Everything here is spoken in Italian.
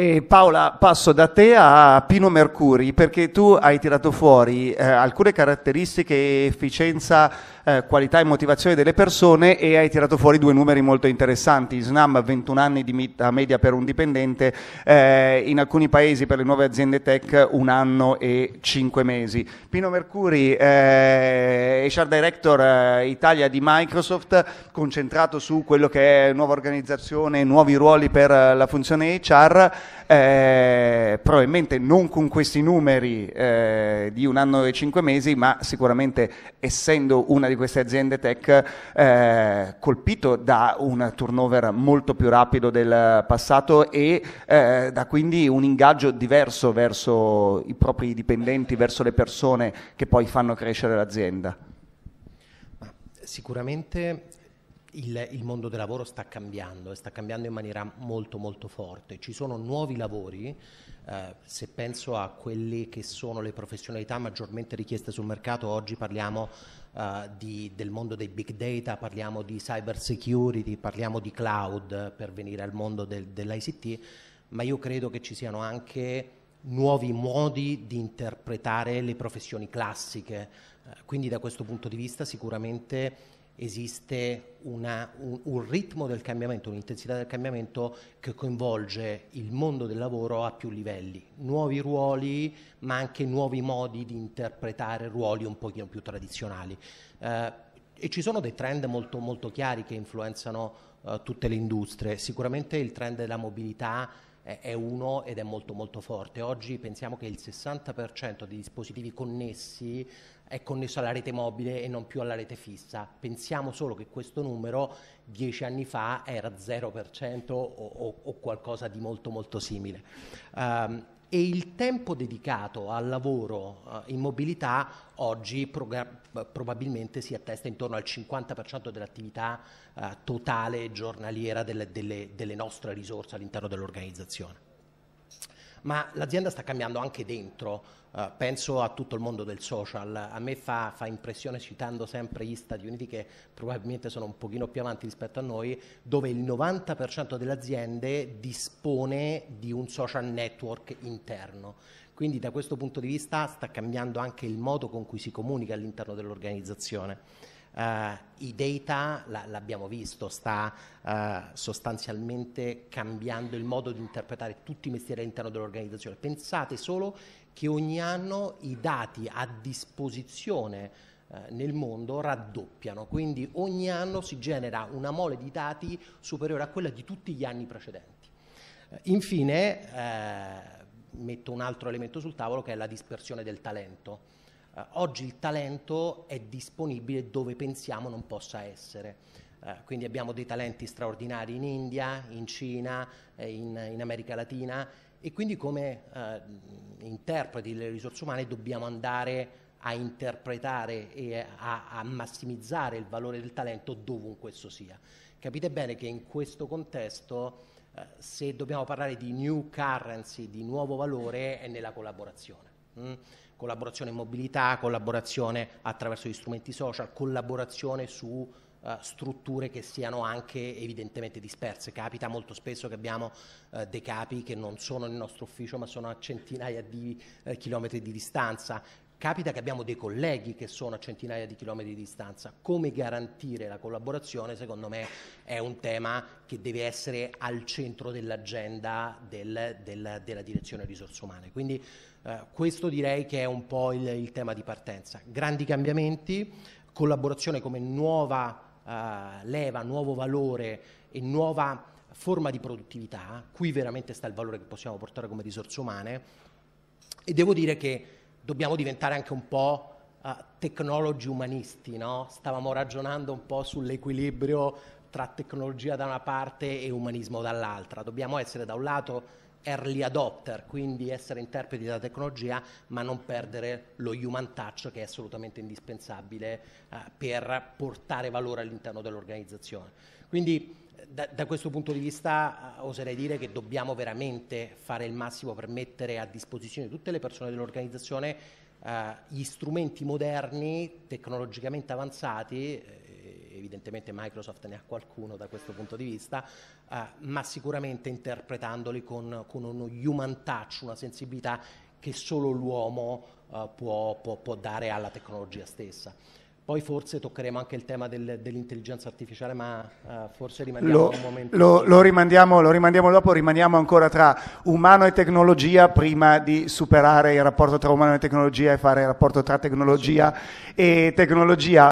E Paola, passo da te a Pino Mercuri perché tu hai tirato fuori eh, alcune caratteristiche, efficienza, eh, qualità e motivazione delle persone e hai tirato fuori due numeri molto interessanti. SNAM 21 anni di media per un dipendente, eh, in alcuni paesi per le nuove aziende tech un anno e cinque mesi. Pino Mercuri, HR eh, Director eh, Italia di Microsoft, concentrato su quello che è nuova organizzazione, nuovi ruoli per eh, la funzione HR eh, probabilmente non con questi numeri eh, di un anno e cinque mesi, ma sicuramente essendo una di queste aziende tech eh, colpito da un turnover molto più rapido del passato e eh, da quindi un ingaggio diverso verso i propri dipendenti, verso le persone che poi fanno crescere l'azienda. Sicuramente il, il, mondo del lavoro sta cambiando e sta cambiando in maniera molto molto forte. Ci sono nuovi lavori, eh, se penso a quelle che sono le professionalità maggiormente richieste sul mercato, oggi parliamo eh, di, del mondo dei big data, parliamo di cyber security, parliamo di cloud per venire al mondo del, dell'ICT, ma io credo che ci siano anche nuovi modi di interpretare le professioni classiche. Eh, quindi da questo punto di vista sicuramente esiste una, un, un, ritmo del cambiamento, un'intensità del cambiamento che coinvolge il mondo del lavoro a più livelli, nuovi ruoli ma anche nuovi modi di interpretare ruoli un pochino più tradizionali. Eh, e ci sono dei trend molto, molto chiari che influenzano eh, tutte le industrie, sicuramente il trend della mobilità è, uno ed è molto molto forte. Oggi pensiamo che il 60% dei dispositivi connessi è connesso alla rete mobile e non più alla rete fissa. Pensiamo solo che questo numero dieci anni fa era 0% o, o, o qualcosa di molto molto simile. Um, e il tempo dedicato al lavoro eh, in mobilità oggi progra- eh, probabilmente si attesta intorno al 50% dell'attività eh, totale giornaliera delle, delle, delle nostre risorse all'interno dell'organizzazione ma l'azienda sta cambiando anche dentro. Uh, penso a tutto il mondo del social, a me fa, fa, impressione citando sempre gli Stati Uniti che probabilmente sono un pochino più avanti rispetto a noi, dove il 90% delle aziende dispone di un social network interno. Quindi da questo punto di vista sta cambiando anche il modo con cui si comunica all'interno dell'organizzazione. Uh, I data, la, l'abbiamo visto, sta uh, sostanzialmente cambiando il modo di interpretare tutti i mestieri all'interno dell'organizzazione. Pensate solo che ogni anno i dati a disposizione uh, nel mondo raddoppiano, quindi ogni anno si genera una mole di dati superiore a quella di tutti gli anni precedenti. infine metto un altro elemento sul tavolo che è la dispersione del talento eh, oggi il talento è disponibile dove pensiamo non possa essere. Eh, quindi abbiamo dei talenti straordinari in India, in Cina, eh, in, in, America Latina e quindi come eh, interpreti delle risorse umane dobbiamo andare a interpretare e a, a massimizzare il valore del talento dovunque esso sia. Capite bene che in questo contesto eh, se dobbiamo parlare di new currency, di nuovo valore, è nella collaborazione. Mm? Collaborazione in mobilità, collaborazione attraverso gli strumenti social, collaborazione su Uh, strutture che siano anche evidentemente disperse. Capita molto spesso che abbiamo uh, dei capi che non sono nel nostro ufficio ma sono a centinaia di uh, chilometri di distanza Capita che abbiamo dei colleghi che sono a centinaia di chilometri di distanza. Come garantire la collaborazione, secondo me, è un tema che deve essere al centro dell'agenda del, del, della direzione risorse umane. Quindi eh, questo direi che è un po' il, il tema di partenza. Grandi cambiamenti, collaborazione come nuova eh, leva, nuovo valore e nuova forma di produttività. Qui veramente sta il valore che possiamo portare come risorse umane. E devo dire che dobbiamo diventare anche un po' uh, tecnologi umanisti, no? Stavamo ragionando un po' sull'equilibrio tra tecnologia da una parte e umanismo dall'altra. Dobbiamo essere da un lato early adopter, quindi essere interpreti della tecnologia, ma non perdere lo human touch che è assolutamente indispensabile eh, per portare valore all'interno dell'organizzazione. Quindi da, da, questo punto di vista eh, oserei dire che dobbiamo veramente fare il massimo per mettere a disposizione di tutte le persone dell'organizzazione eh, gli strumenti moderni, tecnologicamente avanzati, eh, evidentemente Microsoft ne ha qualcuno da questo punto di vista, eh, ma sicuramente interpretandoli con, con, uno human touch, una sensibilità che solo l'uomo eh, può, può, può dare alla tecnologia stessa. Poi forse toccheremo anche il tema del, dell'intelligenza artificiale, ma uh, forse rimandiamo lo, un momento. Lo, lo, rimandiamo, lo, rimandiamo, dopo, rimaniamo ancora tra umano e tecnologia prima di superare il rapporto tra umano e tecnologia e fare il rapporto tra tecnologia sì. e tecnologia.